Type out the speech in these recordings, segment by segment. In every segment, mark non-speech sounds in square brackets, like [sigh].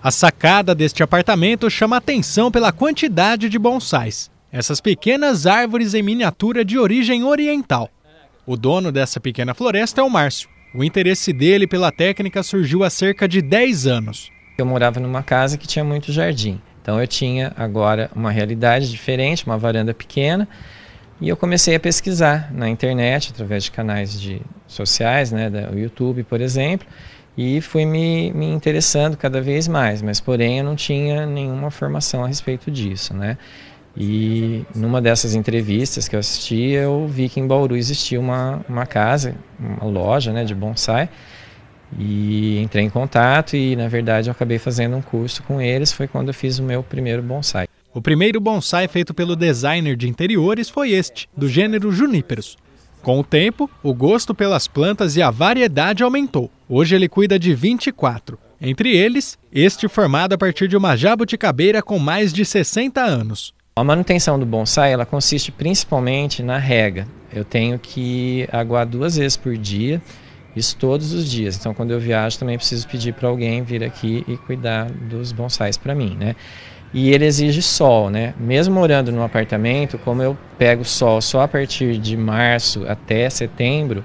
A sacada deste apartamento chama atenção pela quantidade de bonsais. Essas pequenas árvores em miniatura de origem oriental. O dono dessa pequena floresta é o Márcio. O interesse dele pela técnica surgiu há cerca de 10 anos. Eu morava numa casa que tinha muito jardim. Então eu tinha agora uma realidade diferente, uma varanda pequena, e eu comecei a pesquisar na internet, através de canais de sociais, né, do YouTube, por exemplo, e fui me, me interessando cada vez mais, mas porém eu não tinha nenhuma formação a respeito disso, né? E numa dessas entrevistas que eu assisti, eu vi que em Bauru existia uma, uma casa, uma loja né, de bonsai. E entrei em contato e, na verdade, eu acabei fazendo um curso com eles. Foi quando eu fiz o meu primeiro bonsai. O primeiro bonsai feito pelo designer de interiores foi este, do gênero Juníperos. Com o tempo, o gosto pelas plantas e a variedade aumentou. Hoje ele cuida de 24. Entre eles, este formado a partir de uma jabuticabeira com mais de 60 anos. A manutenção do bonsai ela consiste principalmente na rega. Eu tenho que aguar duas vezes por dia, isso todos os dias. Então, quando eu viajo, também preciso pedir para alguém vir aqui e cuidar dos bonsais para mim, né? e ele exige sol, né? Mesmo morando num apartamento, como eu pego sol só a partir de março até setembro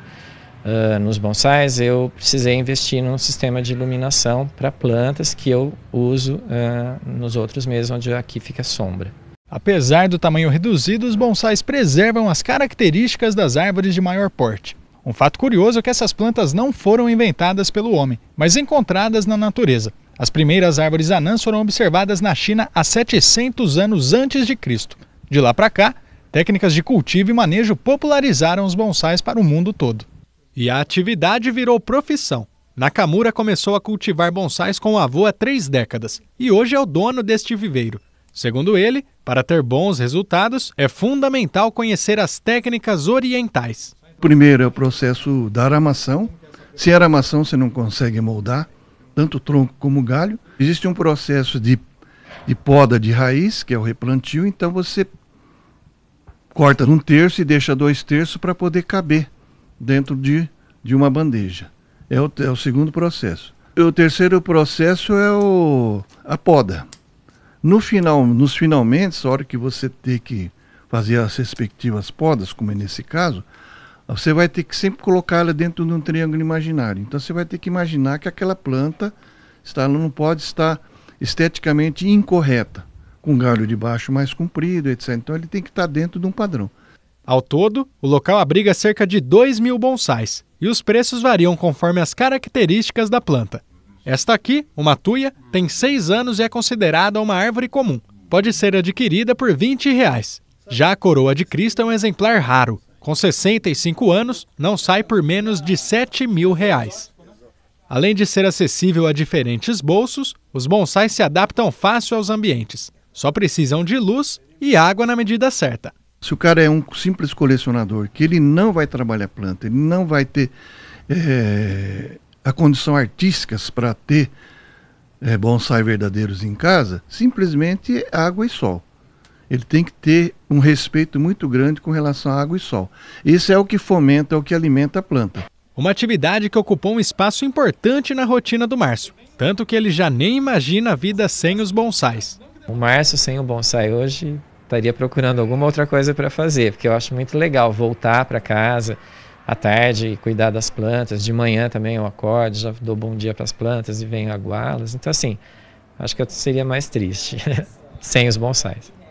uh, nos bonsais, eu precisei investir num sistema de iluminação para plantas que eu uso uh, nos outros meses onde aqui fica sombra. Apesar do tamanho reduzido, os bonsais preservam as características das árvores de maior porte. Um fato curioso é que essas plantas não foram inventadas pelo homem, mas encontradas na natureza. As primeiras árvores anãs foram observadas na China há 700 anos antes de Cristo. De lá para cá, técnicas de cultivo e manejo popularizaram os bonsais para o mundo todo. E a atividade virou profissão. Nakamura começou a cultivar bonsais com o avô há três décadas e hoje é o dono deste viveiro. Segundo ele, para ter bons resultados é fundamental conhecer as técnicas orientais. Primeiro é o processo da aramação. Se é aramação, você não consegue moldar tanto tronco como galho. Existe um processo de, de poda de raiz, que é o replantio, então você corta um terço e deixa dois terços para poder caber dentro de, de uma bandeja. É o, é o segundo processo. o terceiro processo é o, a poda. No final, nos finalmente, a hora que você tem que fazer as respectivas podas, como é nesse caso, você vai ter que sempre colocá-la dentro de um triângulo imaginário. Então você vai ter que imaginar que aquela planta está, não pode estar esteticamente incorreta, com galho de baixo mais comprido, etc. Então ele tem que estar dentro de um padrão. Ao todo, o local abriga cerca de 2 mil bonsais e os preços variam conforme as características da planta. Esta aqui, uma tuia, tem 6 anos e é considerada uma árvore comum. Pode ser adquirida por 20 reais. Já a coroa de Cristo é um exemplar raro. Com 65 anos, não sai por menos de 7 mil reais. Além de ser acessível a diferentes bolsos, os bonsais se adaptam fácil aos ambientes. Só precisam de luz e água na medida certa. Se o cara é um simples colecionador, que ele não vai trabalhar planta, ele não vai ter é, a condição artísticas para ter é, verdadeiros em casa, simplesmente água e sol ele tem que ter um respeito muito grande com relação à água e sol. Isso é o que fomenta, é o que alimenta a planta. Uma atividade que ocupou um espaço importante na rotina do Márcio, tanto que ele já nem imagina a vida sem os bonsais. O Márcio sem o bonsai hoje estaria procurando alguma outra coisa para fazer, porque eu acho muito legal voltar para casa à tarde e cuidar das plantas. De manhã também eu acordo, já dou bom dia para as plantas e venho aguá-las. Então, assim, acho que eu seria mais triste [laughs] sem os bonsais.